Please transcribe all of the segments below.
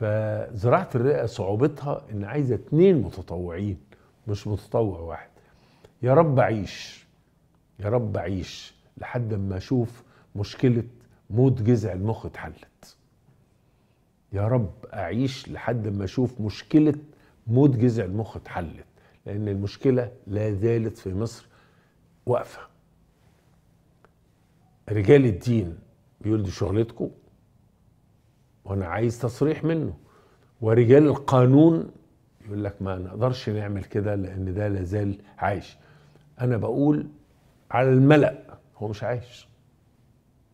فزراعه الرئه صعوبتها ان عايزه اتنين متطوعين مش متطوع واحد يا رب اعيش يا رب اعيش لحد ما اشوف مشكله موت جذع المخ اتحلت يا رب اعيش لحد ما اشوف مشكله موت جذع المخ اتحلت لان المشكله لا زالت في مصر واقفه رجال الدين بيقول دي شغلتكم وانا عايز تصريح منه ورجال القانون يقول لك ما نقدرش نعمل كده لان ده لازال عايش انا بقول على الملأ هو مش عايش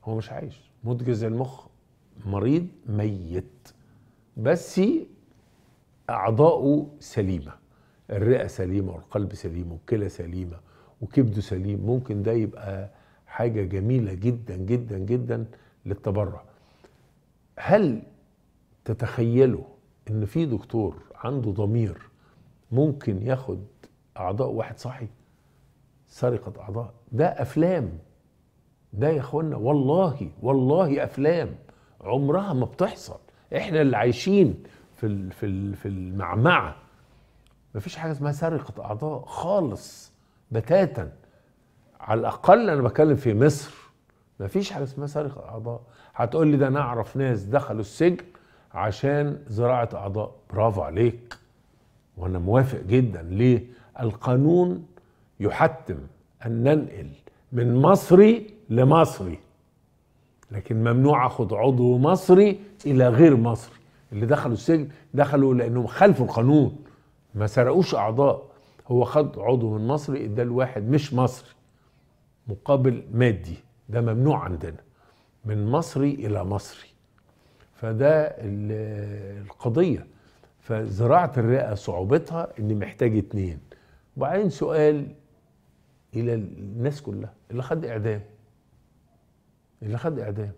هو مش عايش مدجز المخ مريض ميت بس اعضاؤه سليمه الرئه سليمه والقلب سليم والكلى سليمه وكبده سليم ممكن ده يبقى حاجه جميله جدا جدا جدا للتبرع هل تتخيلوا ان في دكتور عنده ضمير ممكن ياخد اعضاء واحد صحي سرقه اعضاء ده افلام ده يا اخوانا والله والله افلام عمرها ما بتحصل احنا اللي عايشين في في في المعمعه مفيش حاجه اسمها سرقه اعضاء خالص بتاتا على الاقل انا بتكلم في مصر ما فيش حاجه اسمها سرقه اعضاء هتقول لي ده انا اعرف ناس دخلوا السجن عشان زراعه اعضاء برافو عليك وانا موافق جدا ليه القانون يحتم ان ننقل من مصري لمصري لكن ممنوع اخد عضو مصري الى غير مصري اللي دخلوا السجن دخلوا لانهم خالفوا القانون ما سرقوش اعضاء هو خد عضو من مصري اداه لواحد مش مصري مقابل مادي ده ممنوع عندنا من مصري الى مصري فده القضيه فزراعه الرئه صعوبتها ان محتاج اتنين وبعدين سؤال الى الناس كلها اللي خد اعدام اللي خد اعدام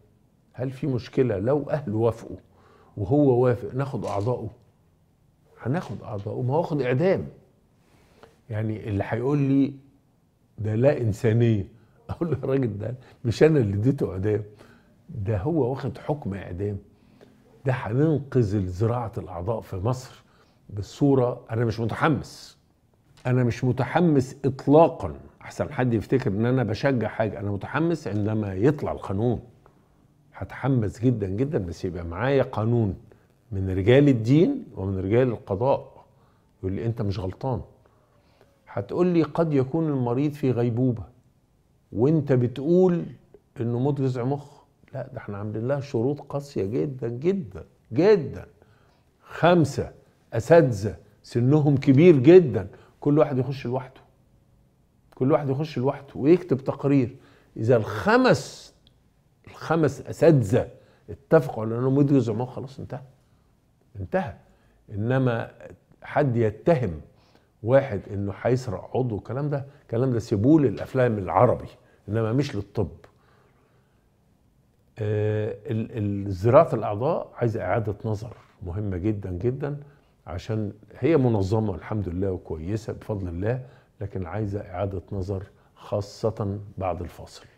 هل في مشكله لو اهله وافقوا وهو وافق ناخد اعضائه هناخد اعضائه ما واخد اعدام يعني اللي هيقول لي ده لا انسانيه اقول له الراجل ده مش انا اللي اديته اعدام ده هو واخد حكم اعدام ده هننقذ زراعه الاعضاء في مصر بالصوره انا مش متحمس انا مش متحمس اطلاقا احسن حد يفتكر ان انا بشجع حاجه انا متحمس عندما يطلع القانون هتحمس جدا جدا بس يبقى معايا قانون من رجال الدين ومن رجال القضاء يقول لي انت مش غلطان هتقول لي قد يكون المريض في غيبوبه وانت بتقول انه موت جزع مخ لا ده احنا عاملين لها شروط قاسيه جدا جدا جدا خمسه اساتذه سنهم كبير جدا كل واحد يخش لوحده كل واحد يخش لوحده ويكتب تقرير اذا الخمس الخمس اساتذه اتفقوا على موت جزع مخ خلاص انتهى انتهى انما حد يتهم واحد انه هيسرق عضو والكلام ده الكلام ده سيبوه للافلام العربي انما مش للطب آه، زراعه الاعضاء عايزه اعاده نظر مهمه جدا جدا عشان هي منظمه الحمد لله وكويسه بفضل الله لكن عايزه اعاده نظر خاصه بعد الفاصل